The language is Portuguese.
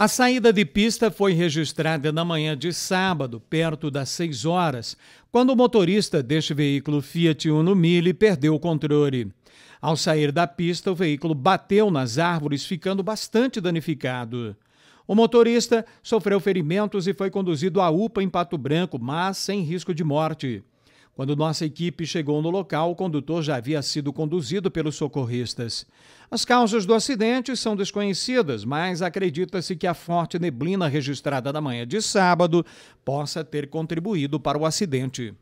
A saída de pista foi registrada na manhã de sábado, perto das 6 horas, quando o motorista deste veículo Fiat Uno Mille perdeu o controle. Ao sair da pista, o veículo bateu nas árvores, ficando bastante danificado. O motorista sofreu ferimentos e foi conduzido à UPA em Pato Branco, mas sem risco de morte. Quando nossa equipe chegou no local, o condutor já havia sido conduzido pelos socorristas. As causas do acidente são desconhecidas, mas acredita-se que a forte neblina registrada na manhã de sábado possa ter contribuído para o acidente.